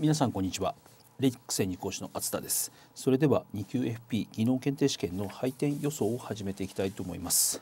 皆さんこんにちはレック専任講師の厚田ですそれでは2級 FP 技能検定試験の配点予想を始めていきたいと思います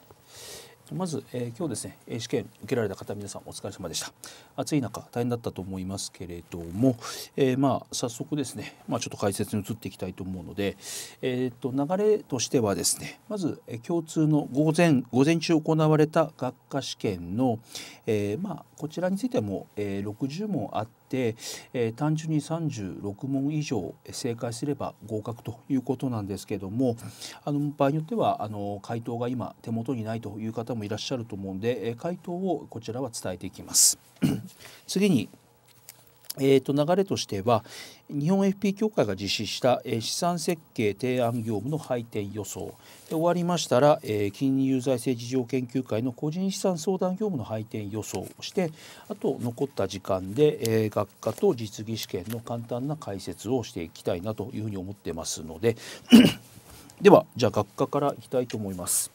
まず、えー、今日ですね、試験受けられた方、皆さんお疲れ様でした。暑い中、大変だったと思いますけれども、えー、まあ、早速ですね、まあ、ちょっと解説に移っていきたいと思うので、えー、っと流れとしてはですね、まず、え共通の午前午前中行われた学科試験の、えまあ、こちらについてもええ60問あって、、えー、単純に36問以上正解すれば合格ということなんですけどもあの場合によってはあの回答が今手元にないという方もいらっしゃると思うんで、えー、回答をこちらは伝えていきます。次にえー、と流れとしては日本 FP 協会が実施した、え資産設計提案業務の配点予想で終わりましたら、えー、金融財政事情研究会の個人資産相談業務の配点予想をしてあと残った時間で、えー、学科と実技試験の簡単な解説をしていきたいなというふうに思ってますので ではじゃあ学科からいきたいと思います。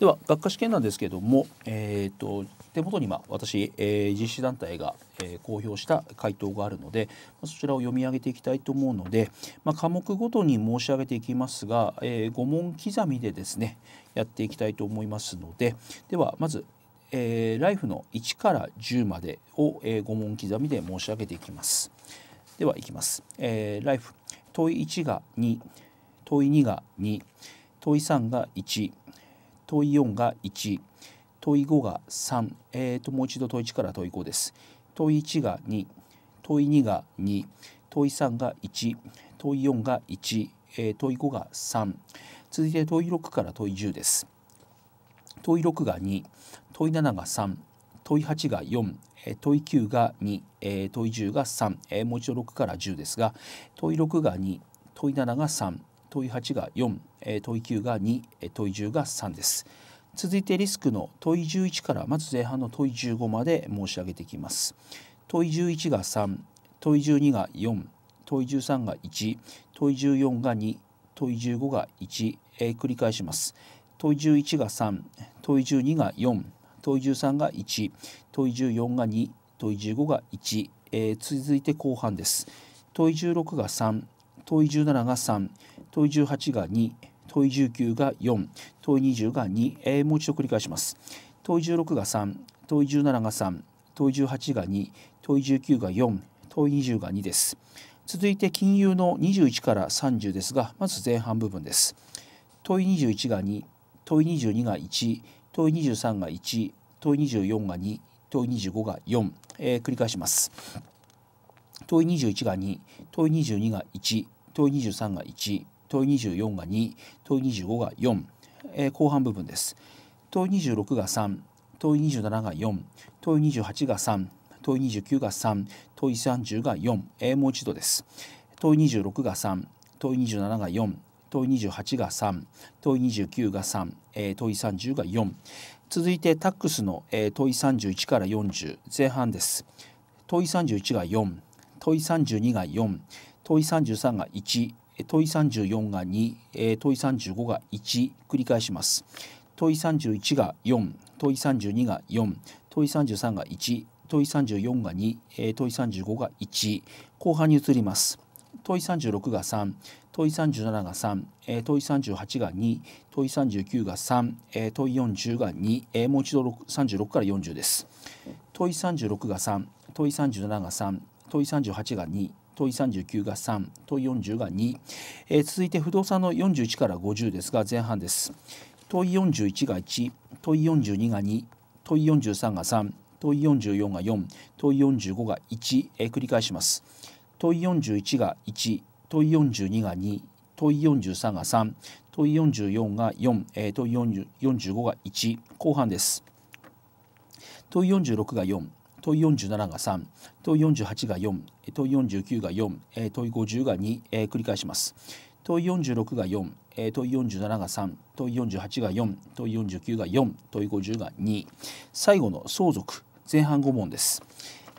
では学科試験なんですけども、えーと手元に今私、えー、実施団体が、えー、公表した回答があるので、まあ、そちらを読み上げていきたいと思うので、まあ、科目ごとに申し上げていきますが、えー、5問刻みでですねやっていきたいと思いますのでではまず、えー、ライフの1から10までを、えー、5問刻みで申し上げていきます。ではいきます。えー、ライフ問い1が2問い2が2問い3が1問い4が1問い5が3、えーと、もう一度問い1から問い5です。問い1が2、問い2が2、問い3が1、問い4が1、えー、問い5が3、続いて問い6から問い10です。問い6が2、問い7が3、問い8が4、えー、問い9が2、えー、問い10が3、えー、もう一度6から10ですが、問い6が2、問い7が3、問い8が4、えー、問い9が2、えー、問い10が3です。続いてリスクの問い11からまず前半の問い15まで申し上げていきます問い11が3問い12が4問い13が1問い14が2問い15が1、えー、繰り返します問い11が3問い12が4問い13が1問い14が2問い15が1、えー、続いて後半です問い16が3問い17が3問い18が2問い19が4問い20が2、えー、もう一度繰り返します問い16が3問い17が3問い18が2問い19が4問い20が2です続いて金融の21から30ですがまず前半部分です問い21が2問い22が1問い23が1問い24が2問い25が4、えー、繰り返します問い21が2問い22が1問い23が1問い24が2問い25が4、えー、後半部分です問い26が3問い27が4問い28が3問い29が3問い30が4、えー、もう一度です問い26が3問い27が4問い28が3問い29が3、えー、問い30が4続いてタックスの、えー、問い31から40前半です問い31が4問い32が4問い33が1問34が2問35が1繰り返します問31が4問32が4問33が1問34が2問35が1後半に移ります問36が3問37が3問38が2問39が3問40が2もう一度36から40です問36が3問37が3問38が2問い39が3問い40が2、えー、続いて不動産の41から50ですが前半です問い41が1問い42が2問い43が3問い44が4問い45が1、えー、繰り返します問い41が1問い42が2問い43が3問い44が4、えー、問い45が1後半です問い46が4問い47が3問い48が4問い49が4問い50が2、えー、繰り返します問い46が4問い47が3問い48が4問い49が4問い50が2最後の相続前半5問です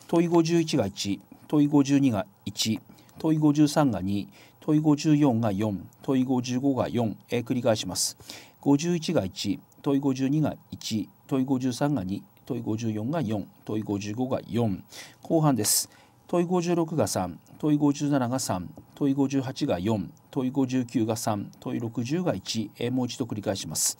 問い51が1問い52が1問い53が2問い54が4問い55が4、えー、繰り返します51が1問52が1問53が2問い54が4問い55が4後半です問い56が3問い57が3問い58が4問い59が3問い60が1、えー、もう一度繰り返します、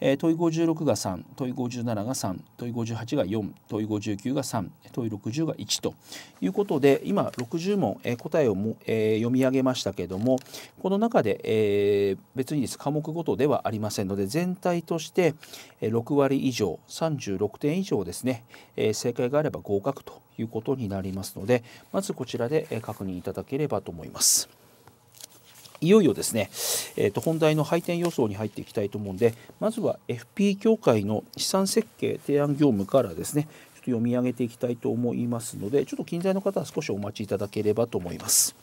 えー、問い56が3問い57が3問い58が4問い59が3問い60が1ということで今60問、えー、答えをも、えー、読み上げましたけれどもこの中で、えー、別にです科目ごとではありませんので全体として6割以上36点以上ですね、えー、正解があれば合格ということになりますのでまずこちらで確認いただければと思います。いよいよですね、えー、と本題の配点予想に入っていきたいと思うんでまずは FP 協会の資産設計提案業務からですねちょっと読み上げていきたいと思いますのでちょっと近在の方は少しお待ちいただければと思います。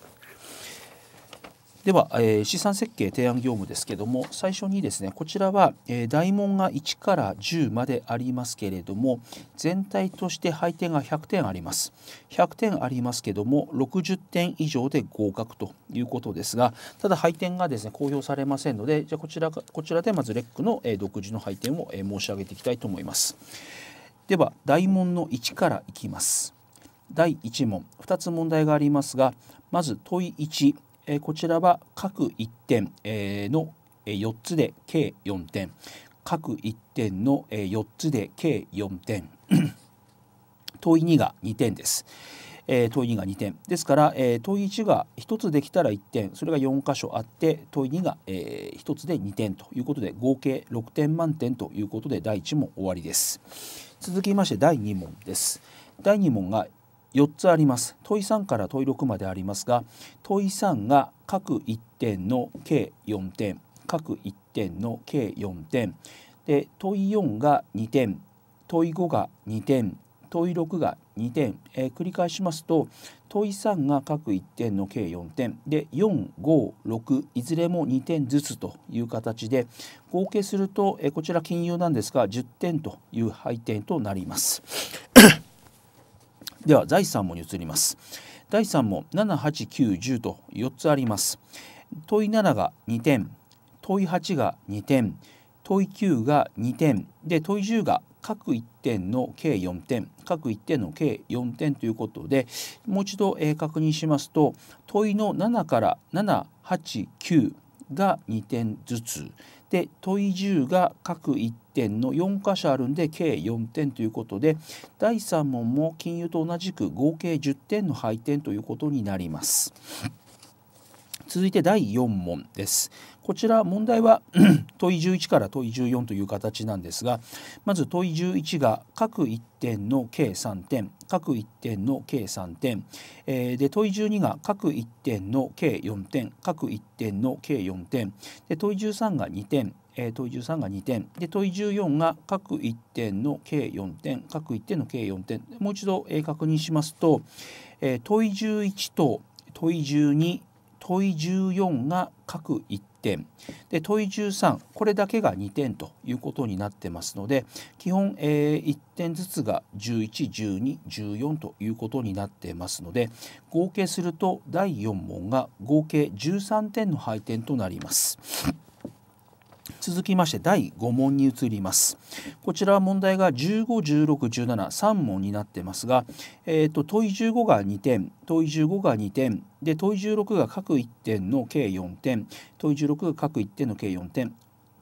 では、えー、資産設計提案業務ですけども最初にですねこちらは、えー、大門が1から10までありますけれども全体として配点が100点あります100点ありますけども60点以上で合格ということですがただ配点がですね公表されませんのでじゃこちらこちらでまずレックの、えー、独自の配点を、え申し上げていきたいと思いますでは大門の1からいきます第1問2つ問題がありますがまず問1えこちらは各1点、えの4つで計4点各1点の4つで計4点 問い2が2点です。え問い2が2点ですから、え問い1が1つできたら1点それが4箇所あって問い2が、え1つで2点ということで合計6点満点ということで第1問終わりです続きまして第2問です第2問が4つあります問い3から問い6までありますが問い3が各1点の計4点各1点の計4点で問い4が2点問い5が2点問い6が2点、えー、繰り返しますと問い3が各1点の計4点で456いずれも2点ずつという形で合計すると、えー、こちら金融なんですが10点という配点となります。では第3問に移ります第3問78910と4つあります問い7が2点問い8が2点問い9が2点で問い10が各1点の計4点各1点の計4点ということでもう一度、確認しますと問いの7から789が2点ずつで問い10が各1点の4箇所あるんで計4点ということで第3問も金融と同じく合計10点の配点ということになります。続いて第4問です。こちら問題は 問い11から問い14という形なんですがまず問い11が各1点の計3点各1点の計3点、えー、で問い12が各1点の計4点各1点の計4点で問い13が2点えー、問い13が2点で問い14が各1点の計4点各1点の計4点もう一度、えー、確認しますと、えー、問い11と問い12問い14が各1点で問い13これだけが2点ということになってますので基本、えー、1点ずつが111214ということになってますので合計すると第4問が合計13点の配点となります。続きまして第5問に移りますこちらは問題が151617問になってますが、えーと、問い15が2点問い15が2点で問い16が各1点の計4点問い16が各1点の計4点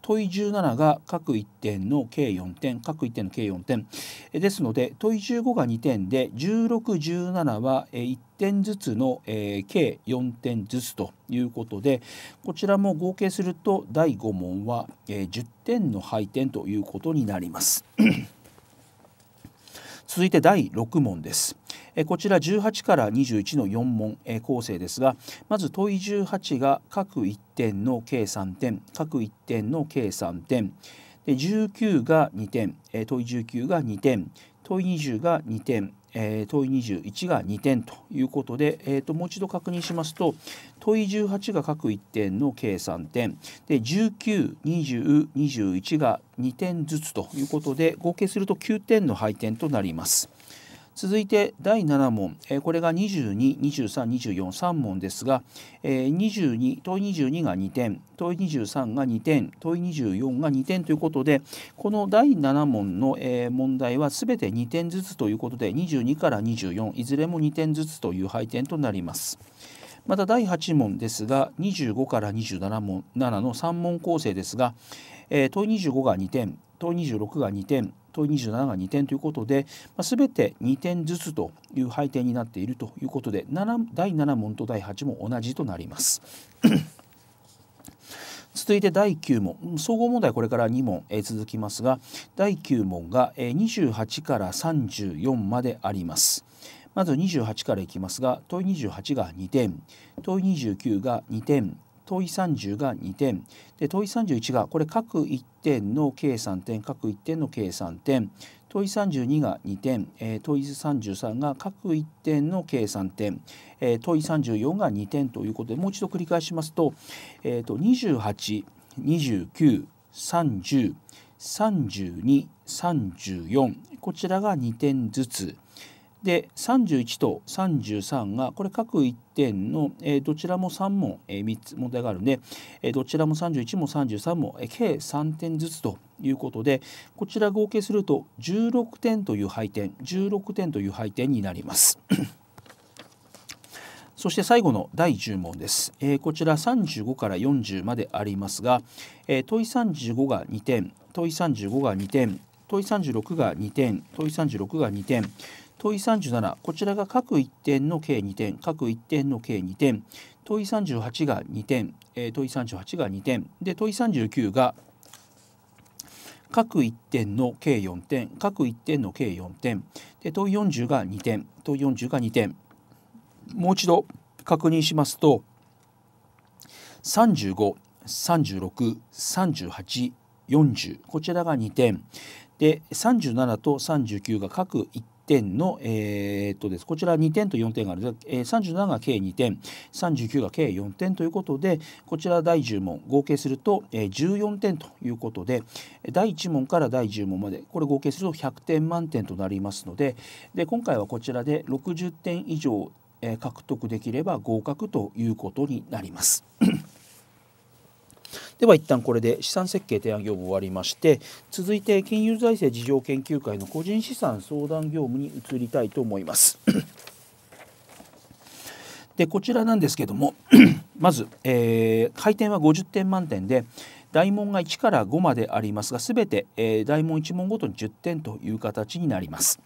問17が各1点の計4点各1点の計4点ですので問15が2点で1617は1点ずつの、え計4点ずつということでこちらも合計すると第5問は、え10点の配点ということになります。続いて第6問です。こちら18から21の4問、構成ですがまず問い18が各1点の計3点各1点の計3点で19が2点、問い19が2点問い20が2点問い21が2点ということで、えー、ともう一度確認しますと問い18が各1点の計3点で192021が2点ずつということで合計すると9点の配点となります。続いて第7問、えこれが22、23、24、3問ですが、え22、問い22が2点、問い23が2点、問い24が2点ということで、この第7問の、え問題はすべて2点ずつということで、22から24、いずれも2点ずつという配点となります。また第8問ですが25から27問7の3問構成ですが、えー、問25が2点問26が2点問い27が2点ということで、まあ、全て2点ずつという配点になっているということで7第7問と第8も同じとなります。続いて第9問総合問題これから2問、え続きますが第9問が、え28から34まであります。まず28からいきますが問28が2点問29が2点問い30が2点で問い31がこれ各1点の計算点各1点の計算点問い32が2点、えー、問い33が各1点の計算点、えー、問い34が2点ということでもう一度繰り返しますと,、えーと、と28、29、30、32、34こちらが2点ずつ。で31と33がこれ各1点の、どちらも3問、3つ問題があるので、どちらも31も33も、計3点ずつということでこちら合計すると16点という配点16点という配点になります。そして最後の第10問です、えー、こちら35から40までありますが、えー、問い35が2点問い35が2点問い36が2点問い36が2点問い37こちらが各1点の計2点各1点の計2点問い38が2点、えー、問い38が2点で問い39が各1点の計4点各1点の計4点で問い40が2点問い40が2点もう一度確認しますと35363840こちらが2点で37と39が各1点の、えー、っとですこちら2点と4点があるんでえー、37が計2点39が計4点ということでこちら第10問合計すると、えー、14点ということで第1問から第10問までこれ合計すると100点満点となりますのでで今回はこちらで60点以上、え獲得できれば合格ということになります。では一旦これで資産設計提案業務終わりまして続いて金融財政事情研究会の個人資産相談業務に移りたいと思います。でこちらなんですけども まず、えー、回転は50点満点で大問が1から5までありますが全て、えー、大問1問ごとに10点という形になります。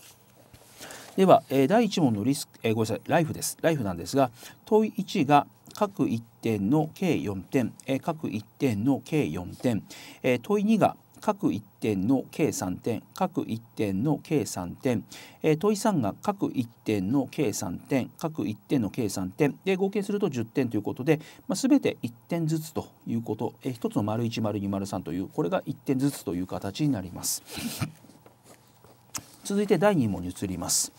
では、えー、第1問のリスク、えー、ごめんなさい、ライフです。ライフなんですが、問い1が、各1点の計4点、え各1点の計4点、え問い2が各1点の計3点各1点の計3点、え問い3が各1点の計3点各1点の計3点で合計すると10点ということで、まあ、全て1点ずつということ、えー、1つの丸1丸2丸3というこれが1点ずつという形になります。続いて第2問に移ります。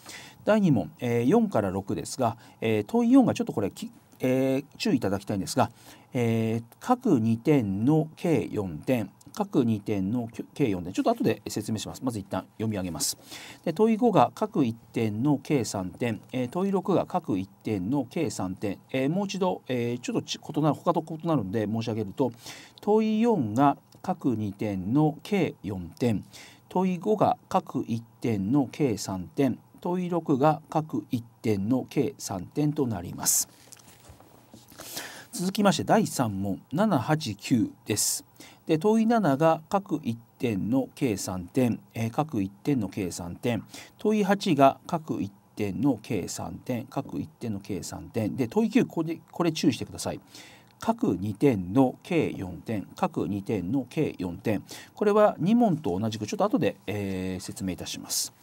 第2問、えー、4から6ですが、えー、問い4がちょっとこれえー、注意いただきたいんですが、えー、各2点の計4点各2点の計4点ちょっと後で説明しますまず一旦読み上げますで問い5が各1点の計3点、えー、問い6が各1点の計3点、えー、もう一度、えー、ちょっと異なる他と異なるので申し上げると問い4が各2点の計4点問い5が各1点の計3点問い6が各1点の計3点となります。続きまして第3問789です。で問い7が各1点の計3点、えー、各1点の計3点問い8が各1点の計3点各1点の計3点で問い9これこれ注意してください。各2点の計4点各2点の計4点これは2問と同じくちょっと後で、えー、説明いたします。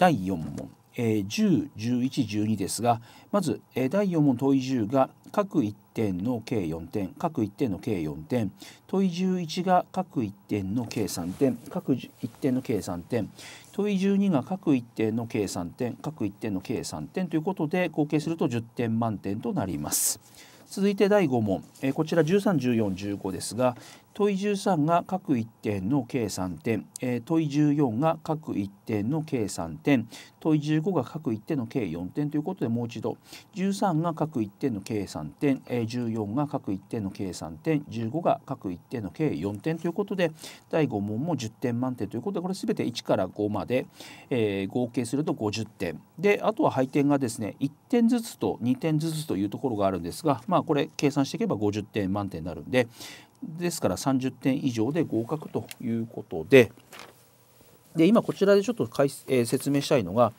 第4問10、11、12ですがまず、第4問問い10が各1点の計4点各1点の計4点問い11が各1点の計3点各1点の計3点問い12が各1点の計3点各1点の計3点ということで合計すると10点満点となります。続いて第5問、えー、こちら13、14、15ですが問い13が各1点の計3点、えー、問い14が各1点の計3点問い15が各1点の計4点ということでもう一度13が各1点の計3点、えー、14が各1点の計3点15が各1点の計4点ということで第5問も10点満点ということでこれすべて1から5まで、えー、合計すると50点であとは配点がですね1点ずつと2点ずつというところがあるんですがまあこれ計算していけば50点満点になるんでですから30点以上で合格ということでで今こちらでちょっと解、えー、説明したいのが、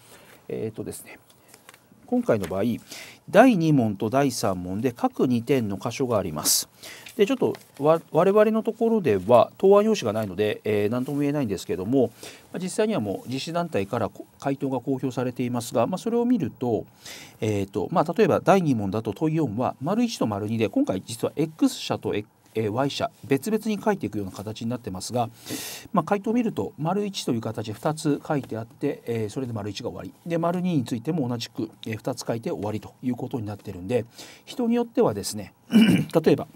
えっ、ー、とですね、今回の場合第2問と第3問で各2点の箇所があります。でちょっと我々のところでは答案用紙がないので、えー、何とも言えないんですけども実際にはもう実施団体から回答が公表されていますが、まあ、それを見ると,、えーとまあ、例えば第2問だと問4は ① と ② で今回実は X 社と X えー、Y 社別々に書いていくような形になってますが、まあ、回答を見ると丸1という形2つ書いてあって、えー、それで丸1が終わりで丸2についても同じく、え2つ書いて終わりということになってるんで人によってはですね 例えば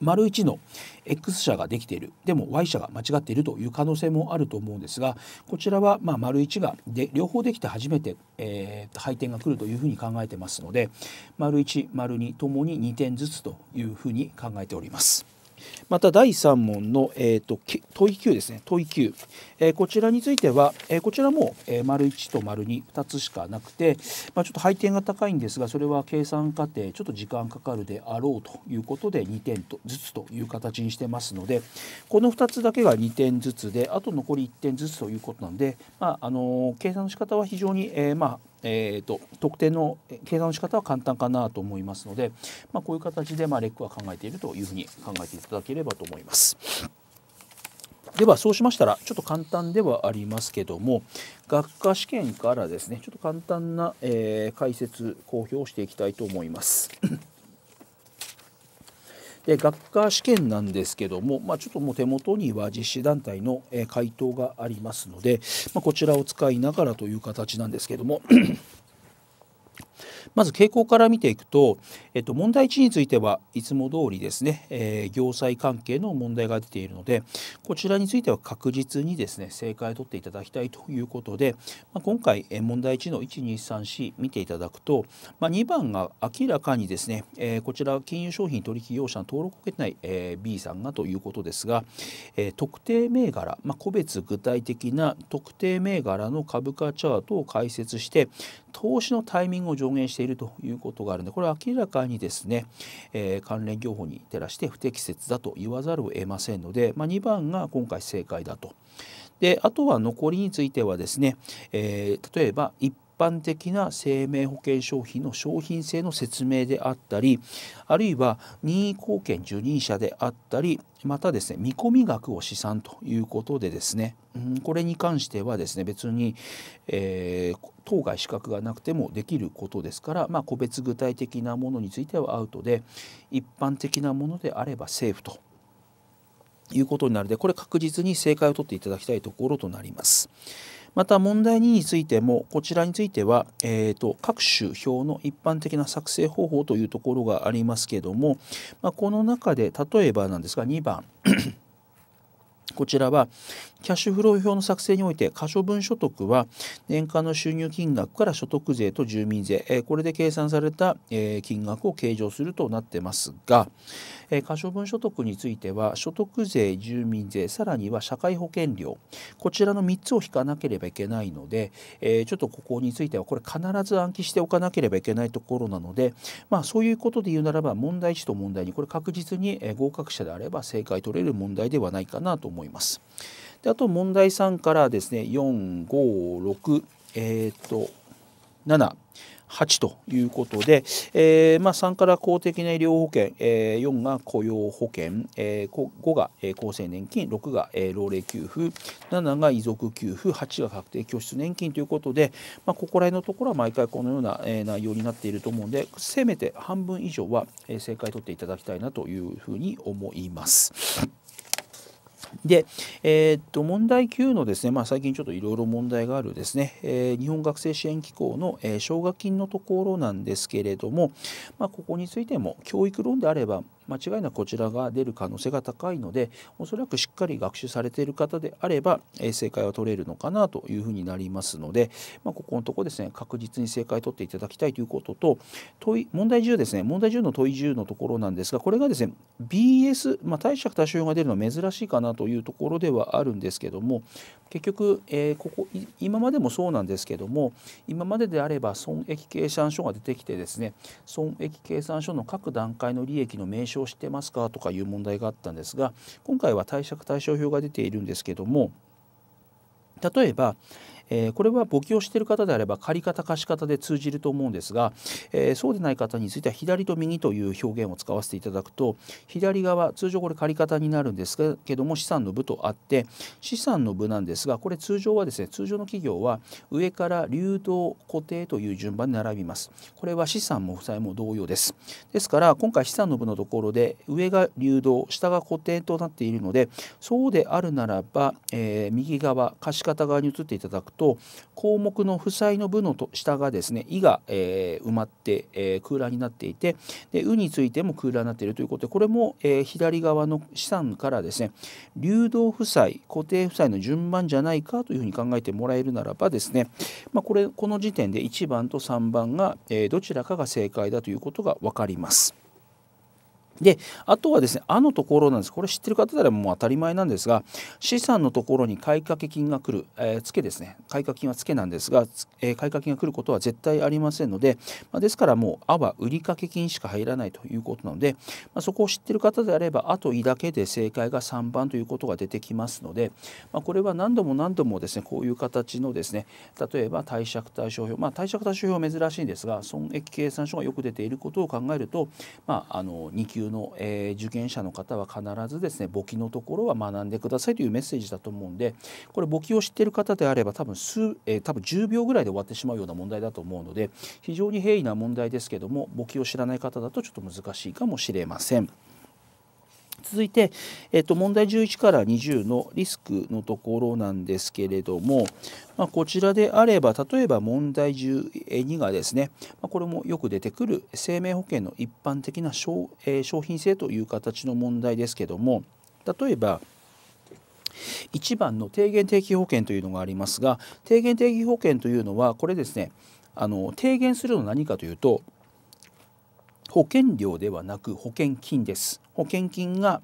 丸一の X 社ができているでも Y 社が間違っているという可能性もあると思うんですがこちらはま丸1がで両方できて初めて、えー、配点が来るというふうに考えてますので丸1丸2ともに2点ずつというふうに考えております。また第3問の、えーと、問い9ですね問い9、えー、こちらについては、えー、こちらも、えー、丸1と丸22つしかなくて、まあ、ちょっと配点が高いんですがそれは計算過程ちょっと時間かかるであろうということで2点とずつという形にしてますのでこの2つだけが2点ずつであと残り1点ずつということなんで、まああの計算の仕方は非常に、えー、まあえーと、特定の計算の仕方は簡単かなと思いますので、まあ、こういう形でまあレックは考えているというふうに考えていただければと思います。ではそうしましたらちょっと簡単ではありますけども学科試験からですねちょっと簡単な、えー、解説公表していきたいと思います。で学科試験なんですけども、まあ、ちょっともう手元には実施団体の回答がありますので、まあ、こちらを使いながらという形なんですけども まず傾向から見ていくと、えっと、問題1についてはいつも通りですね、えー、業際関係の問題が出ているのでこちらについては確実にですね正解を取っていただきたいということで、まあ、今回問題1の1234見ていただくと、まあ、2番が明らかにですね、えー、こちら金融商品取引業者の登録を受けてない、えー、B さんがということですが、えー、特定銘柄、まあ、個別具体的な特定銘柄の株価チャートを解説して投資のタイミングを上限しているということがあるのでこれは明らかににですね、えー、関連業法に照らして不適切だと言わざるを得ませんので、まあ、2番が今回正解だと。であとは残りについてはですね、えー、例えば一般的な生命保険商品の商品性の説明であったりあるいは任意貢献受任者であったりまたですね見込み額を試算ということでですね、うん、これに関してはですね別に、えー、当該資格がなくてもできることですから、まあ、個別具体的なものについてはアウトで一般的なものであればセーフということになるのでこれ確実に正解を取っていただきたいところとなります。また問題2についてもこちらについては、えーと、各種表の一般的な作成方法というところがありますけども、まあ、この中で例えばなんですが2番 こちらはキャッシュフロー表の作成において可処分所得は年間の収入金額から所得税と住民税、これで計算された、金額を計上するとなってますが、可処分所得については所得税住民税さらには社会保険料こちらの3つを引かなければいけないので、ちょっとここについてはこれ必ず暗記しておかなければいけないところなので、まあ、そういうことで言うならば問題1と問題2これ確実に合格者であれば正解取れる問題ではないかなと思います。であと問題3からですね456えっ、ー、と7 8ということで、えーまあ、3から公的な医療保険、えー、4が雇用保険、えー、5が、厚生年金6が、老齢給付7が遺族給付8が確定拠出年金ということで、まあ、ここら辺のところは毎回このような、内容になっていると思うのでせめて半分以上は、正解取っていただきたいなというふうに思います。で、えー、っと問題9のですね、まあ、最近ちょっといろいろ問題があるですね、えー、日本学生支援機構の奨、えー、学金のところなんですけれども、まあ、ここについても教育論であれば間違いなくこちらが出る可能性が高いのでおそらくしっかり学習されている方であれば、え正解は取れるのかなというふうになりますので、まあ、ここのとこですね確実に正解取っていただきたいということと問い問題10ですね問題10の問い10のところなんですがこれがですね BS、まあ、貸借対少が出るのは珍しいかなというところではあるんですけども結局、えー、ここ今までもそうなんですけども今までであれば損益計算書が出てきてですね損益計算書の各段階の利益の名称象してますかとかいう問題があったんですが今回は貸借対照表が出ているんですけども例えば、えー、これは簿記をしている方であれば借方貸方で通じると思うんですが、えー、そうでない方については左と右という表現を使わせていただくと左側通常これ借方になるんですけども資産の部とあって資産の部なんですがこれ通常はですね通常の企業は上から流動固定という順番に並びます。これは資産も負債も同様です。ですから今回資産の部のところで上が流動下が固定となっているのでそうであるならば、えー、右側貸方側に移っていただくと項目の負債の部の下がですね「い」が、えー、埋まって、えー、空欄になっていてで「う」についても空欄になっているということでこれも、えー、左側の資産からですね流動負債固定負債の順番じゃないかというふうに考えてもらえるならばですね、まあ、これこの時点で1番と3番が、えどちらかが正解だということが分かります。であとはですね「あ」のところなんですこれ知ってる方ならもう当たり前なんですが資産のところに買掛金が来る、えー、付けですね買掛金は付けなんですが、えー、買掛金が来ることは絶対ありませんので、まあ、ですからもう「あ」は売掛金しか入らないということなので、まあ、そこを知ってる方であれば「あ」と「い」だけで正解が3番ということが出てきますので、まあ、これは何度も何度もですねこういう形のですね例えば貸借対照表まあ貸借対照表は珍しいんですが損益計算書がよく出ていることを考えると、まあ、あの2級の、えー、受験者の方は必ずですね簿記のところは学んでくださいというメッセージだと思うんでこれ簿記を知ってる方であれば多分数、えー、多分10秒ぐらいで終わってしまうような問題だと思うので非常に平易な問題ですけども簿記を知らない方だとちょっと難しいかもしれません。続いて、えっと、問題11から20のリスクのところなんですけれども、まあ、こちらであれば例えば問題12がですね、まあ、これもよく出てくる生命保険の一般的な商,、えー、商品性という形の問題ですけども例えば1番の低減定期保険というのがありますが低減定期保険というのはこれですねあの低減するのは何かというと保険料ではなく保険金です保険金が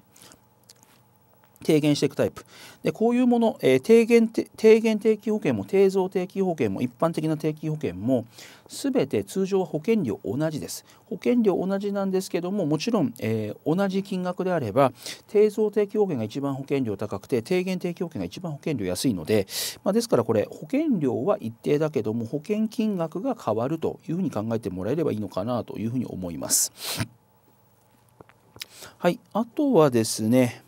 低減していくタイプでこういうもの、えー、低減低減定期保険も低増定期保険も一般的な定期保険も全て通常は保険料同じです保険料同じなんですけどももちろん、えー、同じ金額であれば低増定期保険が一番保険料高くて低減定期保険が一番保険料安いので、まあ、ですからこれ保険料は一定だけども保険金額が変わるというふうに考えてもらえればいいのかなというふうに思います。はい、あとはですね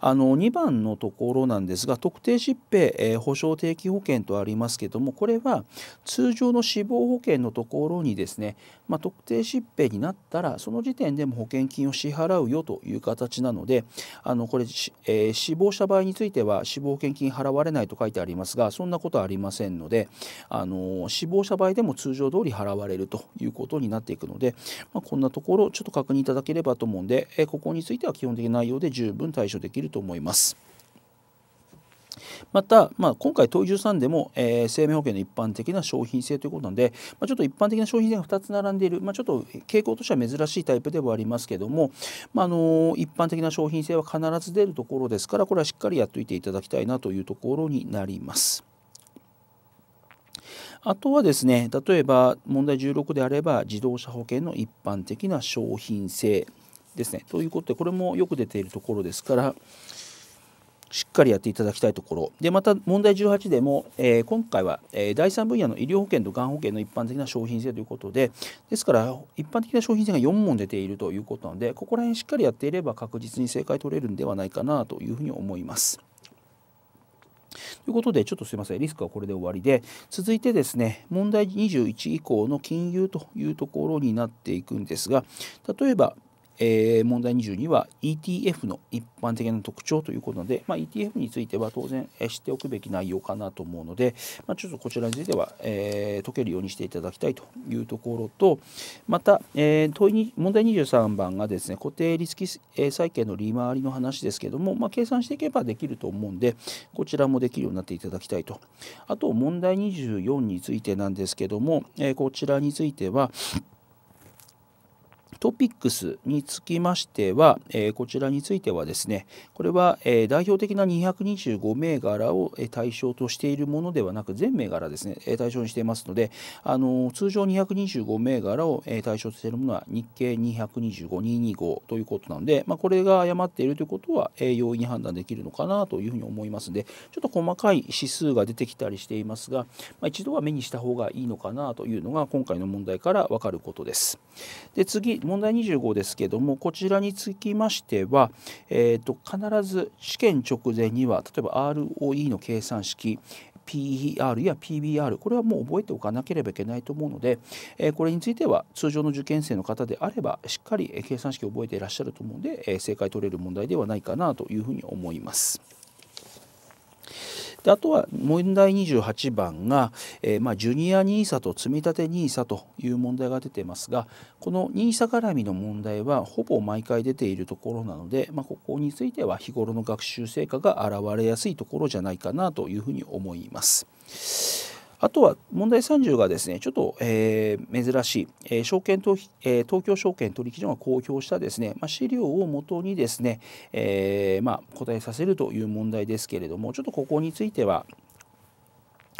あの2番のところなんですが特定疾病、えー、保障定期保険とありますけどもこれは通常の死亡保険のところにですね、まあ、特定疾病になったらその時点でも保険金を支払うよという形なのであのこれ、えー、死亡した場合については死亡保険金払われないと書いてありますがそんなことはありませんのであの死亡した場合でも通常通り払われるということになっていくので、まあ、こんなところちょっと確認いただければと思うんで、えー、ここについては基本的な内容で十分対処できできると思います。また、まあ、今回、問い13でも、えー、生命保険の一般的な商品性ということなので、まあ、ちょっと一般的な商品性が2つ並んでいる、まあ、ちょっと傾向としては珍しいタイプではありますけども、まあの一般的な商品性は必ず出るところですからこれはしっかりやっておいていただきたいなというところになります。あとはですね例えば問題16であれば自動車保険の一般的な商品性ですね。ということでこれもよく出ているところですからしっかりやっていただきたいところでまた問題18でも、えー、今回は、えー、第3分野の医療保険とがん保険の一般的な商品性ということでですから一般的な商品性が4問出ているということなのでここら辺しっかりやっていれば確実に正解取れるんではないかなというふうに思います。ということで、ちょっとすいません、リスクはこれで終わりで、続いてですね、問題21以降の金融というところになっていくんですが、例えば、えー、問題22は ETF の一般的な特徴ということで、まあ、ETF については当然、えー、知っておくべき内容かなと思うので、まあ、ちょっとこちらについては、えー、解けるようにしていただきたいというところとまた、えー、問いに問題23番がですね固定リスク債券の利回りの話ですけども、まあ、計算していけばできると思うんでこちらもできるようになっていただきたいとあと問題24についてなんですけども、えー、こちらについてはトピックスにつきましては、えこちらについてはですねこれは、え代表的な225銘柄を対象としているものではなく全銘柄ですね対象にしていますのであの通常225銘柄を対象としているものは日経225225ということなので、まあ、これが誤っているということは容易に判断できるのかなというふうに思いますのでちょっと細かい指数が出てきたりしていますが、まあ、一度は目にした方がいいのかなというのが今回の問題から分かることです。で次問題25ですけどもこちらにつきましては、えーと、必ず試験直前には例えば ROE の計算式 PER や PBR これはもう覚えておかなければいけないと思うので、えこれについては通常の受験生の方であればしっかり計算式を覚えていらっしゃると思うので、え正解取れる問題ではないかなというふうに思います。であとは問題28番が、えー、まあ、ジュニア NISA と積み立 NISA という問題が出てますがこの NISA 絡みの問題はほぼ毎回出ているところなので、まあ、ここについては日頃の学習成果が現れやすいところじゃないかなというふうに思います。あとは問題30がですねちょっと、えー、珍しい、えー、証券取、えー、東京証券取引所が公表したですね、まあ、資料をもとにですね、えー、まあ、答えさせるという問題ですけれどもちょっとここについては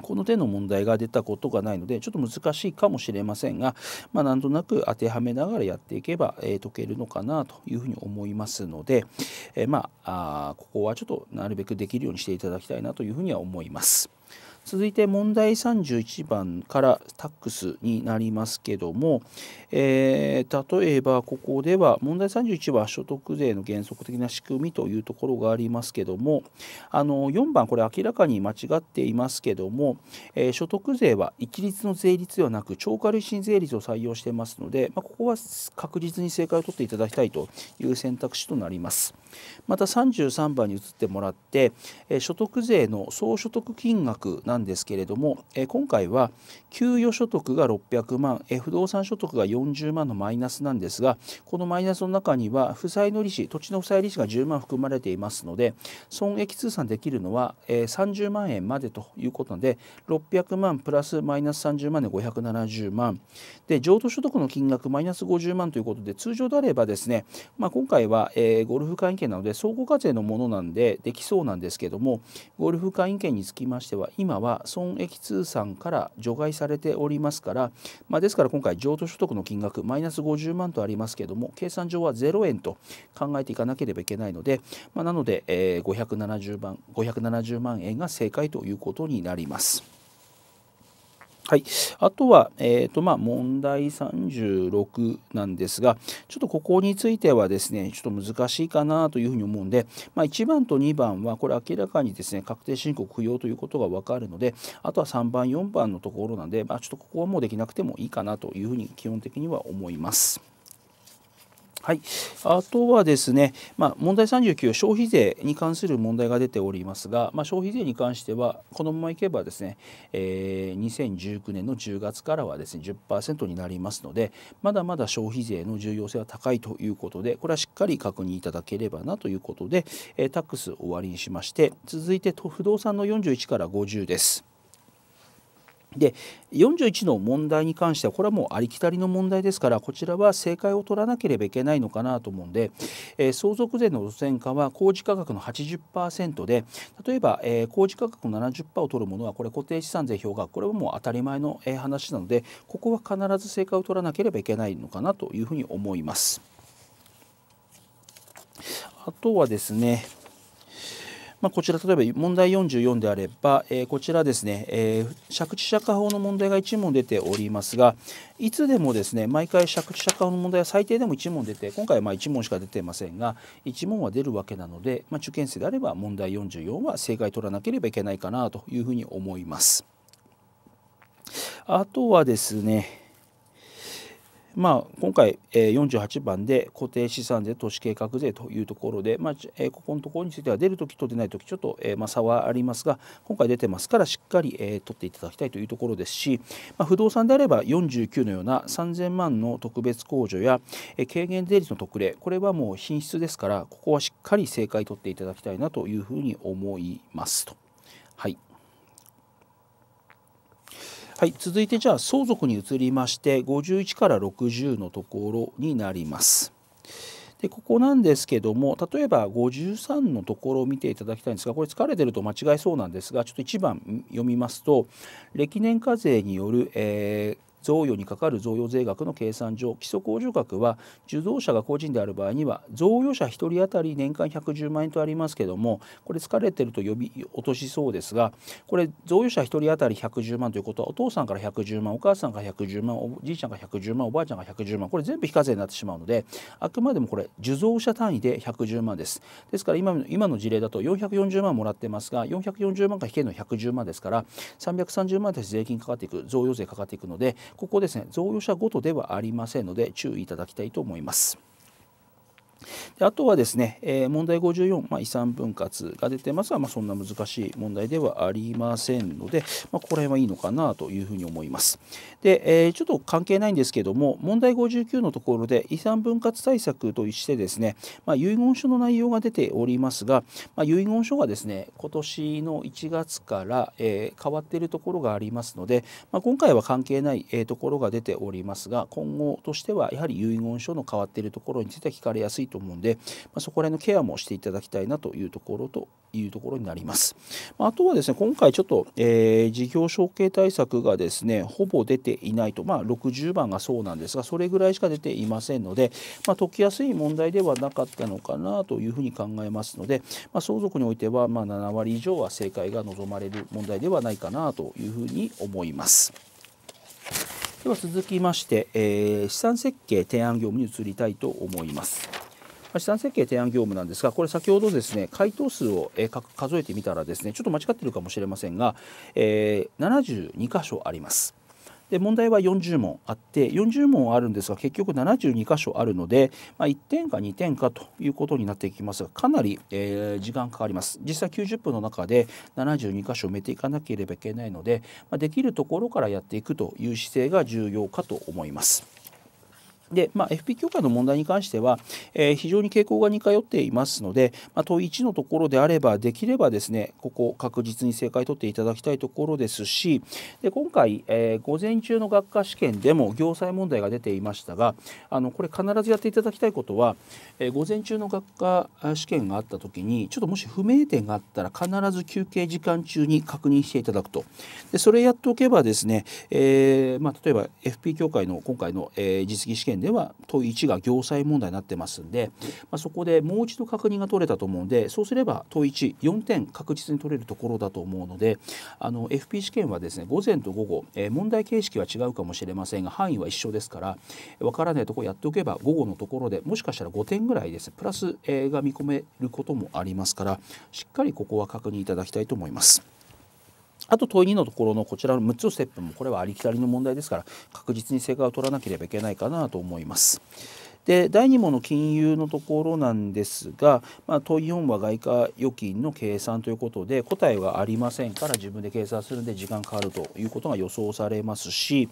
この手の問題が出たことがないのでちょっと難しいかもしれませんが、まあ、なんとなく当てはめながらやっていけば、えー、解けるのかなというふうに思いますので、えー、まあここはちょっとなるべくできるようにしていただきたいなというふうには思います。続いて問題31番からタックスになりますけども、えー、例えばここでは問題31は所得税の原則的な仕組みというところがありますけどもあの4番これ明らかに間違っていますけども、えー、所得税は一律の税率ではなく超過累進税率を採用してますので、まあ、ここは確実に正解を取っていただきたいという選択肢となります。また33番に移ってもらって、えー、所得税の総所得金額なんんですけれども、え今回は給与所得が600万、え不動産所得が40万のマイナスなんですがこのマイナスの中には負債の利子土地の負債利子が10万含まれていますので損益通算できるのは、え30万円までということで600万プラスマイナス30万で570万で譲渡所得の金額マイナス50万ということで通常であればですね、まあ、今回は、えゴルフ会員権なので総合課税のものなんでできそうなんですけどもゴルフ会員権につきましては今はは損益通算から除外されておりますから、まあ、ですから今回譲渡所得の金額マイナス50万とありますけれども計算上は0円と考えていかなければいけないので、まあ、なので、えー、570, 万570万円が正解ということになります。はい、あとは、えーとまあ、問題36なんですがちょっとここについてはですねちょっと難しいかなというふうに思うんで、まあ、1番と2番はこれ明らかにですね確定申告不要ということが分かるのであとは3番4番のところなんで、まあ、ちょっとここはもうできなくてもいいかなというふうに基本的には思います。はい、あとはですね、まあ、問題39消費税に関する問題が出ておりますが、まあ、消費税に関してはこのままいけばですね、えー、2019年の10月からはですね10%になりますのでまだまだ消費税の重要性は高いということでこれはしっかり確認いただければなということで、えー、タックス終わりにしまして続いて不動産の41から50です。で41の問題に関してはこれはもうありきたりの問題ですからこちらは正解を取らなければいけないのかなと思うんで、えー、相続税の路線化は工事価格の80%で例えば、えー、工事価格の70%を取るものはこれ固定資産税表価。これはもう当たり前の、え話なのでここは必ず正解を取らなければいけないのかなというふうに思います。あとはですねまあ、こちら例えば問題44であれば、えー、こちらですね、えー、借地借家法の問題が1問出ておりますがいつでもですね毎回借地借家法の問題は最低でも1問出て今回はま1問しか出てませんが1問は出るわけなので、まあ、受験生であれば問題44は正解取らなければいけないかなというふうに思います。あとはですね、まあ、今回、えー、48番で固定資産税、都市計画税というところで、まあえー、ここのところについては出るときと出ないときちょっと、えーまあ、差はありますが今回出てますからしっかり、えー、取っていただきたいというところですし、まあ、不動産であれば49のような3000万の特別控除や、えー、軽減税率の特例これはもう品質ですからここはしっかり正解取っていただきたいなというふうに思いますと。はいはい、続いてじゃあ相続に移りまして51から60のところになります。でここなんですけども例えば53のところを見ていただきたいんですがこれ疲れてると間違いそうなんですがちょっと1番読みますと歴年課税による、えー、贈与にかかる贈与税額の計算上基礎控除額は受贈者が個人である場合には贈与者1人当たり年間110万円とありますけどもこれ疲れてると呼び落としそうですがこれ贈与者1人当たり110万ということはお父さんから110万お母さんから110万おじいちゃんから110万おばあちゃんから110万これ全部非課税になってしまうのであくまでもこれ受贈者単位で110万ですですから今の今の事例だと440万もらってますが440万から引けるのは110万ですから330万でて税金かかっていく贈与税かかっていくのでここですね贈与者ごとではありませんので注意いただきたいと思います。あとはですね、えー、問題54、まあ、遺産分割が出てますが、まあ、そんな難しい問題ではありませんので、まあ、ここら辺はいいのかなというふうに思います。で、えー、ちょっと関係ないんですけども、問題59のところで遺産分割対策としてですね、まあ、遺言書の内容が出ておりますが、まあ、遺言書がですね、今年の1月から、えー、変わっているところがありますので、まあ、今回は関係ない、えー、ところが出ておりますが、今後としてはやはり遺言書の変わっているところについては聞かれやすいと思うんで、まあ、そこら辺のケアもしていただきたいなというところというところになります。まあ、とはですね今回ちょっと、えー、事業承継対策がですねほぼ出ていないと、まあ、60番がそうなんですがそれぐらいしか出ていませんので、まあ、解きやすい問題ではなかったのかなというふうに考えますので、まあ、相続においてはま7割以上は正解が望まれる問題ではないかなというふうに思います。では続きまして、えー、資産設計提案業務に移りたいと思います。資産設計提案業務なんですがこれ先ほどですね回答数を、数えてみたらですねちょっと間違ってるかもしれませんが、えー、72箇所あります。で問題は40問あって40問あるんですが結局72箇所あるので、まあ、1点か2点かということになっていきますがかなり、えー、時間かかります実際90分の中で72箇所埋めていかなければいけないので、まあ、できるところからやっていくという姿勢が重要かと思います。で、まあ、FP 協会の問題に関しては、えー、非常に傾向が似通っていますので、まあ、問1のところであればできればですねここ確実に正解取っていただきたいところですしで今回、えー、午前中の学科試験でも行政問題が出ていましたがあのこれ必ずやっていただきたいことは、えー、午前中の学科試験があった時にちょっともし不明点があったら必ず休憩時間中に確認していただくとでそれやっておけばですね、えまあ、例えば FP 協会の今回の、え実技試験では問1が行債問題になってますんで、まあ、そこでもう一度確認が取れたと思うんでそうすれば問14点確実に取れるところだと思うのであの FP 試験はですね午前と午後、えー、問題形式は違うかもしれませんが範囲は一緒ですから分からないところやっておけば午後のところでもしかしたら5点ぐらいですプラス、えー、が見込めることもありますからしっかりここは確認いただきたいと思います。あと問い2のところのこちらの6つのステップもこれはありきたりの問題ですから確実に正解を取らなければいけないかなと思います。で第2問の金融のところなんですが、まあ、問4は外貨預金の計算ということで答えはありませんから自分で計算するんで時間かかるということが予想されますし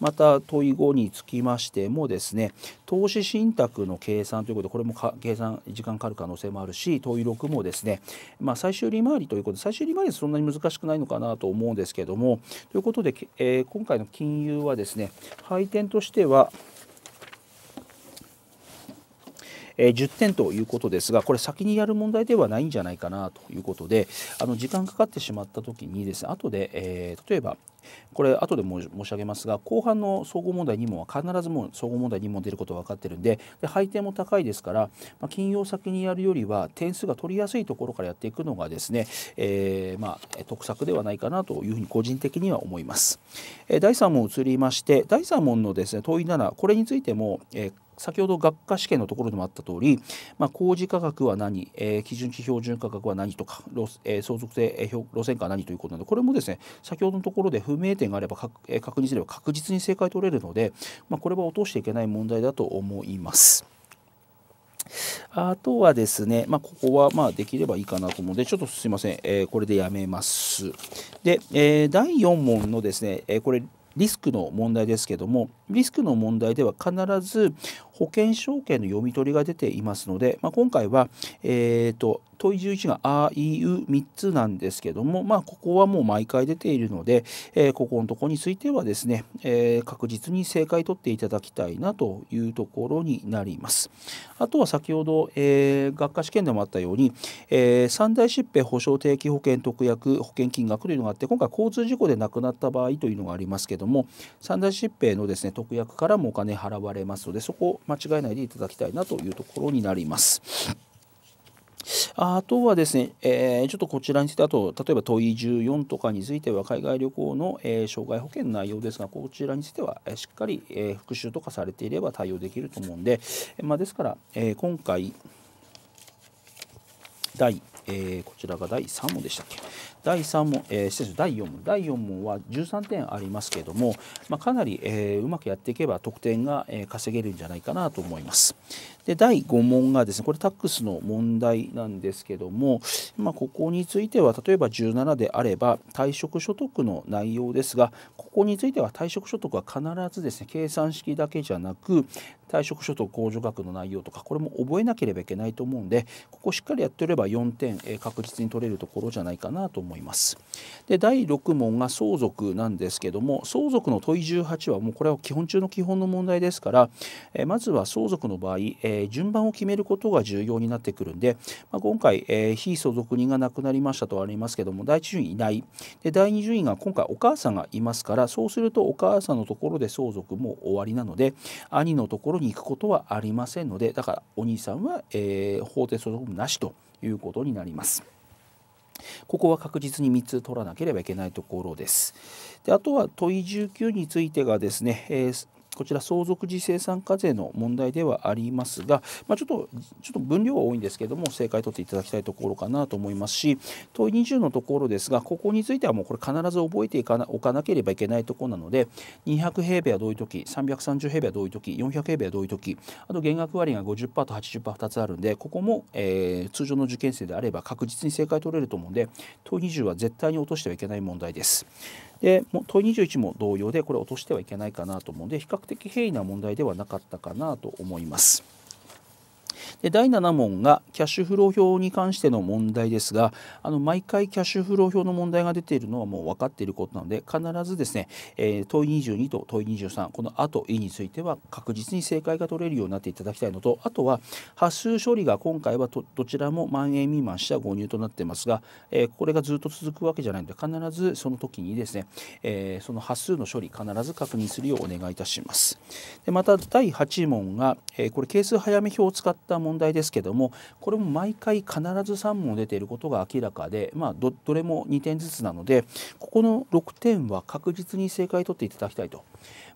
また問い5につきましてもですね投資信託の計算ということでこれも計算時間かかる可能性もあるし問い6もですね、まあ、最終利回りということで最終利回りはそんなに難しくないのかなと思うんですけどもということで、えー、今回の金融はですね配点としてはえ10点ということですがこれ先にやる問題ではないんじゃないかなということであの時間かかってしまった時にですね後で、え例えばこれ後で申し上げますが後半の総合問題2問は必ずもう総合問題2問出ることが分かってるんでで配点も高いですから、まあ、金曜先にやるよりは点数が取りやすいところからやっていくのがですね、えー、まあ、得策ではないかなというふうに個人的には思います。え第3問移りまして第3問のですね問い7これについても、え先ほど学科試験のところでもあった通り、まあ、工事価格は何、えー、基準値標準価格は何とか、えー、相続性、えー、路線価は何ということなのでこれもですね先ほどのところで不明点があれば確,、えー、確認すれば確実に正解取れるので、まあ、これは落としていけない問題だと思います。あとはですね、まあ、ここはまあできればいいかなと思うので、ちょっとすいません、えー、これでやめます。で、えー、第4問のですね、えー、これ、リスクの問題ですけどもリスクの問題では必ず保険証券の読み取りが出ていますので、まあ、今回は、えーと、問い11が「あいう」3つなんですけども、まあ、ここはもう毎回出ているので、えー、ここのとこについてはですね、えー、確実に正解取っていただきたいなというところになります。あとは先ほど、えー、学科試験でもあったように、え三大疾病保障定期保険特約保険金額というのがあって今回交通事故で亡くなった場合というのがありますけども三大疾病のですね特約からもお金払われますのでそこ、ま間違えないでいただきたいなというところになります。あとはですね、えー、ちょっとこちらについてあと例えば問い14とかについては海外旅行の、えー、障害保険の内容ですがこちらについては、えー、しっかり、えー、復習とかされていれば対応できると思うんで、まあ、ですから、えー、今回第、えー、こちらが第3問でしたっけ第3問、えー、失礼第4問第4問は13点ありますけれども、まあ、かなり、えー、うまくやっていけば得点が、えー、稼げるんじゃないかなと思います。で第5問がですねこれタックスの問題なんですけども、まあ、ここについては例えば17であれば退職所得の内容ですがここについては退職所得は必ずですね計算式だけじゃなく退職所得控除額の内容とかこれも覚えなければいけないと思うんでここしっかりやってれば4点、え確実に取れるところじゃないかなと思います。思います。で第6問が相続なんですけども相続の問い18はもうこれは基本中の基本の問題ですから、えまずは相続の場合、え順番を決めることが重要になってくるんで、まあ、今回、え非相続人が亡くなりましたとありますけども第1順位いないで第2順位が今回お母さんがいますからそうするとお母さんのところで相続も終わりなので兄のところに行くことはありませんのでだからお兄さんは、え法定相続なしということになります。ここは確実に3つ取らなければいけないところです。であとは問い19についてがですね、えーこちら相続時生産課税の問題ではありますが、まあ、ちょっとちょっと分量は多いんですけども正解を取っていただきたいところかなと思いますし問い20のところですがここについてはもうこれ必ず覚えていかなおかなければいけないところなので200平米はどういう時330平米はどういう時400平米はどういう時あと減額割が50%と80%つあるんでここも、えー、通常の受験生であれば確実に正解取れると思うんで問い20は絶対に落としてはいけない問題です。で問い21も同様でこれ落としてはいけないかなと思うので比較的平易な問題ではなかったかなと思います。で第7問がキャッシュフロー表に関しての問題ですがあの毎回キャッシュフロー表の問題が出ているのはもう分かっていることなので必ずですね、えー、問い22と問い23この「あ」と「い」については確実に正解が取れるようになっていただきたいのとあとは発数処理が今回はどちらも万円未満した誤入となってますが、えー、これがずっと続くわけじゃないので必ずその時にですね、えー、その発数の処理必ず確認するようお願いいたします。でまた第8問が、えこれ係数早め表を使ってった問題ですけどもこれも毎回必ず3問出ていることが明らかで、まあ、どどれも2点ずつなのでここの6点は確実に正解取っていただきたいと。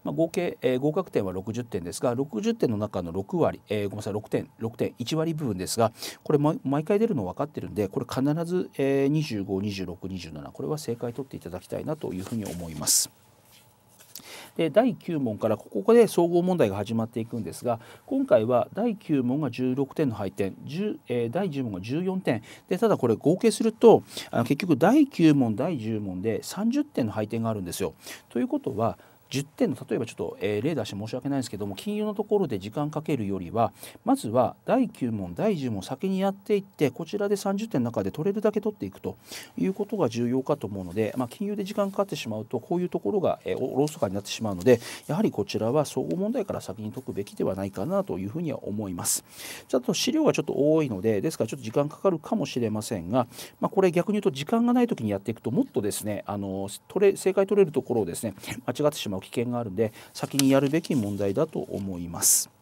まあ、合計、えー、合格点は60点ですが60点の中の6割、えー、ごめんなさい6点6点1割部分ですがこれ、毎回出るの分かってるんでこれ必ず、えー、252627これは正解取っていただきたいなというふうに思います。で第9問からここで総合問題が始まっていくんですが今回は第9問が16点の配点10、えー、第10問が14点でただこれ合計するとあ結局第9問第10問で30点の配点があるんですよ。ということは10点の例えばちょっと、えー、例出して申し訳ないんですけども金融のところで時間かけるよりはまずは第9問第10問先にやっていってこちらで30点の中で取れるだけ取っていくということが重要かと思うので、まあ、金融で時間かかってしまうとこういうところが、えー、おろそかになってしまうのでやはりこちらは総合問題から先に解くべきではないかなというふうには思います。ちょっと資料がちょっと多いのでですからちょっと時間かかるかもしれませんが、まあ、これ逆に言うと時間がない時にやっていくともっとですねあの取れ正解取れるところをですね間違ってしまう危険があるんで先にやるべき問題だと思います。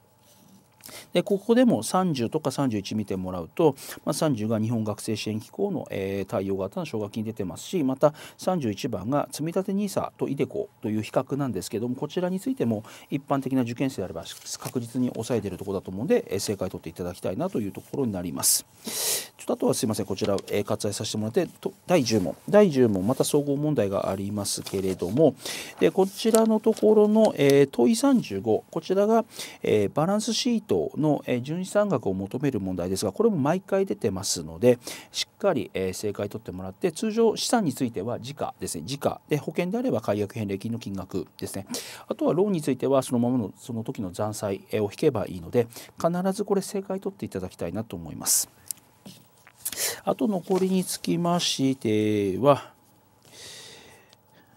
でここでも30とか31見てもらうと、まあ、30が日本学生支援機構の、えー、対応型の奨学金出てますしまた31番が積立 NISA と ideco という比較なんですけどもこちらについても一般的な受験生であれば確実に抑えているところだと思うんで、えー、正解取っていただきたいなというところになります。ちょっとあとはすいませんこちら、えー、割愛させてもらってと第10問第10問また総合問題がありますけれどもでこちらのところの、えー、問い35こちらが、えー、バランスシートの純資産額を求める問題ですがこれも毎回出てますのでしっかり正解取ってもらって通常資産については時価ですね時価で保険であれば解約返礼金の金額ですねあとはローンについてはそのままのその時の残債を引けばいいので必ずこれ正解取っていただきたいなと思います。あと残りにつきましては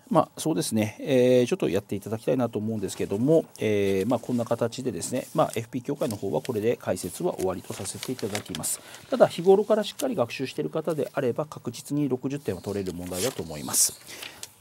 まあ、そうですね、えー、ちょっとやっていただきたいなと思うんですけども、えー、まあ、こんな形でですね、まあ、FP 協会の方はこれで解説は終わりとさせていただきます。ただ、日頃からしっかり学習している方であれば、確実に60点は取れる問題だと思います。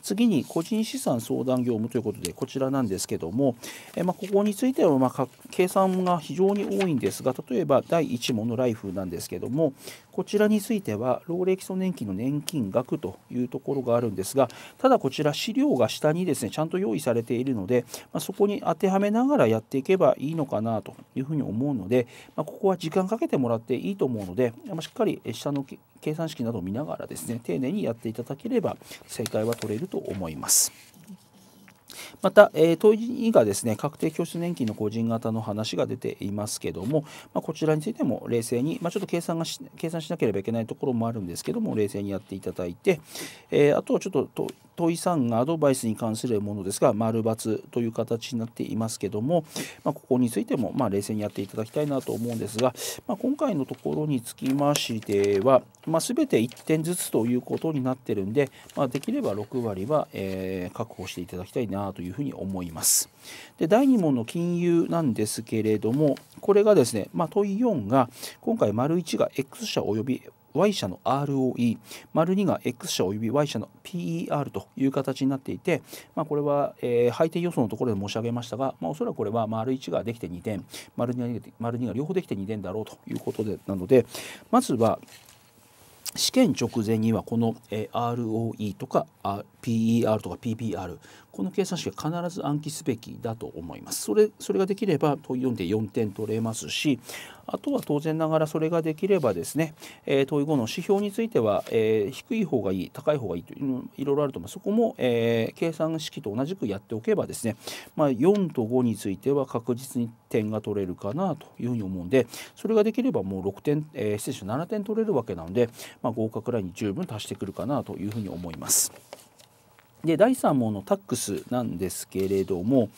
次に個人資産相談業務ということでこちらなんですけども、えまあ、ここについてはまあ計算が非常に多いんですが例えば第1問のライフなんですけどもこちらについては老齢基礎年金の年金額というところがあるんですがただこちら資料が下にですねちゃんと用意されているので、まあ、そこに当てはめながらやっていけばいいのかなというふうに思うので、まあ、ここは時間かけてもらっていいと思うので、まあ、しっかり下の計算式などを見ながらですね丁寧にやっていただければ正解は取れると思います。また、えー、問いがですね確定拠出年金の個人型の話が出ていますけども、まあ、こちらについても冷静に、まあ、ちょっと計算が計算しなければいけないところもあるんですけども冷静にやっていただいて、えー、あとはちょっと問い3がアドバイスに関するものですが丸×という形になっていますけども、まあ、ここについてもまあ冷静にやっていただきたいなと思うんですが、まあ、今回のところにつきましては、まあ、全て1点ずつということになってるんで、まあ、できれば6割は、えー、確保していただきたいなというふうに思います。で第2問の金融なんですけれどもこれがですね、まあ、問い4が今回丸1が X 社及び Y 社の ROE、丸2が X 社および Y 社の PER という形になっていて、まあ、これは、えー、配点予想のところで申し上げましたが、まあ、おそらくこれは丸1ができて2点、丸2が丸2が両方できて2点だろうということでなので、まずは試験直前にはこの ROE とか PER とか PBR この計算式は必ず暗記すべきだと思います。それそれができれば問い4で4点取れますしあとは当然ながらそれができればですね、えー、問い5の指標については、えー、低い方がいい高い方がいいといういろいろあると思いますそこも、えー、計算式と同じくやっておけばですね、まあ、4と5については確実に点が取れるかなというふうに思うんでそれができればもう6点、えー、失礼し7点取れるわけなので、まあ、合格ラインに十分達してくるかなというふうに思います。で第3問のタックスなんですけれども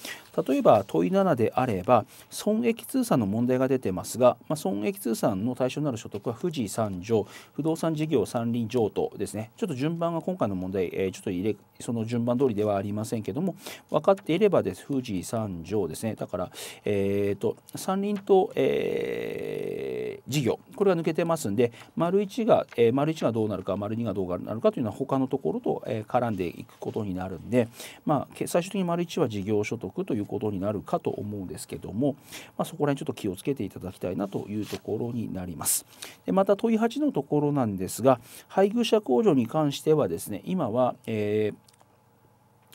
例えば問い7であれば損益通算の問題が出てますが、まあ、損益通算の対象になる所得は富士山上不動産事業山林譲渡ですねちょっと順番が今回の問題、えー、ちょっと入れその順番通りではありませんけども分かっていればです富士山上ですねだから、えーと、と山林と、えー、事業これは抜けてますんで丸1が、えー、丸1がどうなるか丸2がどうなるかというのは他のところと、えー、絡んでいくことになるんで、まあ、最終的に丸1は事業所得ということになるかと思うんですけども、まあ、そこら辺ちょっと気をつけていただきたいなというところになります。でまた問い8のところなんですが配偶者控除に関してはですね今は、えー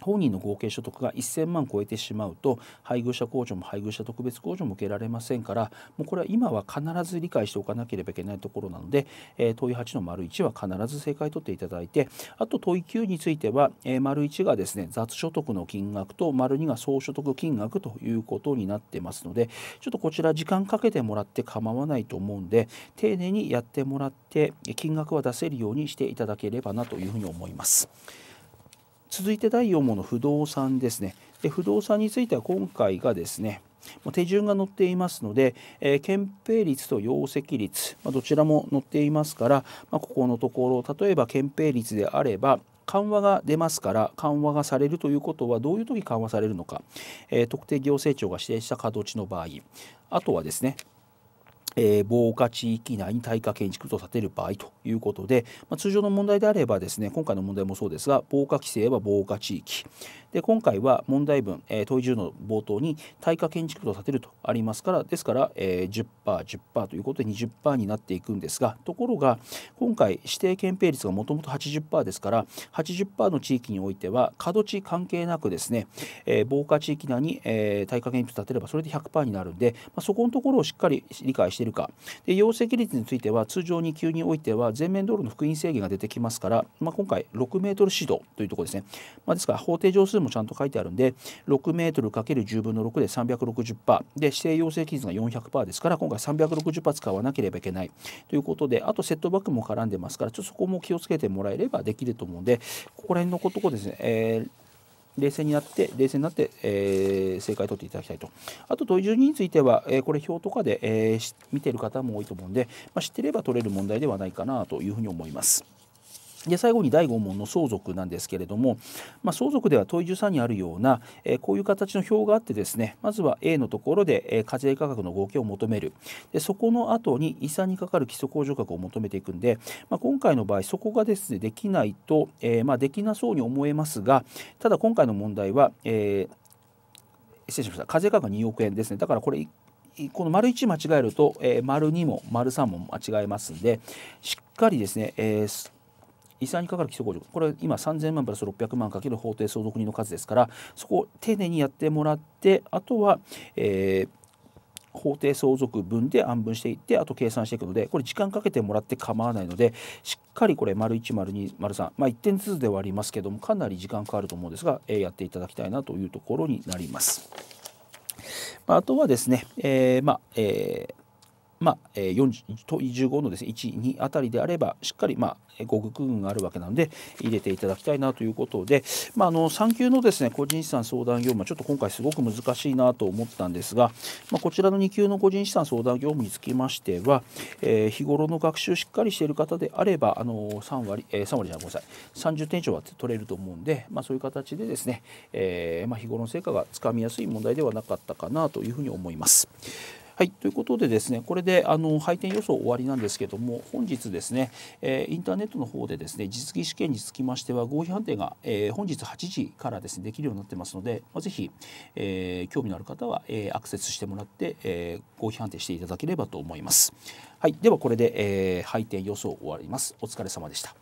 本人の合計所得が1000万超えてしまうと配偶者控除も配偶者特別控除も受けられませんからもうこれは今は必ず理解しておかなければいけないところなので、えー、問い8の丸1は必ず正解取っていただいてあと問い9については、えー、丸1がですね雑所得の金額と丸2が総所得金額ということになってますのでちょっとこちら時間かけてもらって構わないと思うんで丁寧にやってもらって金額は出せるようにしていただければなというふうに思います。続いて第4問の不動産ですね。で不動産については今回がですね手順が載っていますので、えー、憲兵率と容積率、まあ、どちらも載っていますから、まあ、ここのところ例えば憲兵率であれば緩和が出ますから緩和がされるということはどういう時緩和されるのか、えー、特定行政庁が指定した地の場合あとはですねえー、防火地域内に耐火建築と建てる場合ということで、まあ、通常の問題であればですね今回の問題もそうですが防火規制は防火地域で今回は問題文、えー、問い10の冒頭に耐火建築と建てるとありますからですから、えー、10%10% 10%ということで20%になっていくんですがところが今回指定憲兵率がもともと80%ですから80%の地域においては角地関係なくですね、えー、防火地域内に、えー、耐火建築と建てればそれで100%になるんで、まあ、そこのところをしっかり理解してしているかで陽性率については通常2級においては全面道路の復員制限が出てきますから、まあ、今回6メートル指導というところですね、まあ、ですから法定乗数もちゃんと書いてあるんで6メートル ×10 分の6で360%で指定陽性率が400%ですから今回360%使わなければいけないということであとセットバックも絡んでますからちょっとそこも気をつけてもらえればできると思うんでここら辺のことをですね、えー冷静になって、冷静になって、えー、正解を取っていただきたいと。あと、問い順については、えー、これ表とかで、えー、見てる方も多いと思うんで、まあ、知ってれば取れる問題ではないかなというふうに思います。で最後に第5問の相続なんですけれども、まあ、相続では問い13にあるような、えー、こういう形の表があってですねまずは A のところで、えー、課税価格の合計を求めるでそこの後に遺産にかかる基礎控除額を求めていくんで、まあ、今回の場合そこがですねできないと、えー、まあ、できなそうに思えますがただ今回の問題は、え失礼しました課税価格2億円ですねだからこれこの丸1間違えると、え丸2も丸3も間違えますんでしっかりですね、えー遺産にかかる基礎控除これ今3000万プラス600万かける法定相続人の数ですからそこを丁寧にやってもらってあとは、えー法定相続分で安分していってあと計算していくのでこれ時間かけてもらって構わないのでしっかりこれ丸1丸2丸3まあ1点ずつではありますけどもかなり時間かかると思うんですが、えー、やっていただきたいなというところになります。まあ、あとはですね、えー、まあ、えーまあ、え15のです、ね、12あたりであればしっかり、まあ、5区群があるわけなので入れていただきたいなということで、まあ、あの3級のですね個人資産相談業務はちょっと今回すごく難しいなと思ったんですが、まあ、こちらの2級の個人資産相談業務につきましては、えー、日頃の学習しっかりしている方であればあの3割、えー、3割じゃごめんなさい30点以上は取れると思うんで、まあ、そういう形でですね、えーまあ、日頃の成果がつかみやすい問題ではなかったかなというふうに思います。はい、ということでですねこれであの配点予想終わりなんですけども本日ですね、えー、インターネットの方でですね実技試験につきましては合否判定が、えー、本日8時からですねできるようになってますので、まあ、ぜひ、えー、興味のある方は、えー、アクセスしてもらって、えー、合否判定していただければと思います。はい、ではこれで、えー、配点予想終わります。お疲れ様でした。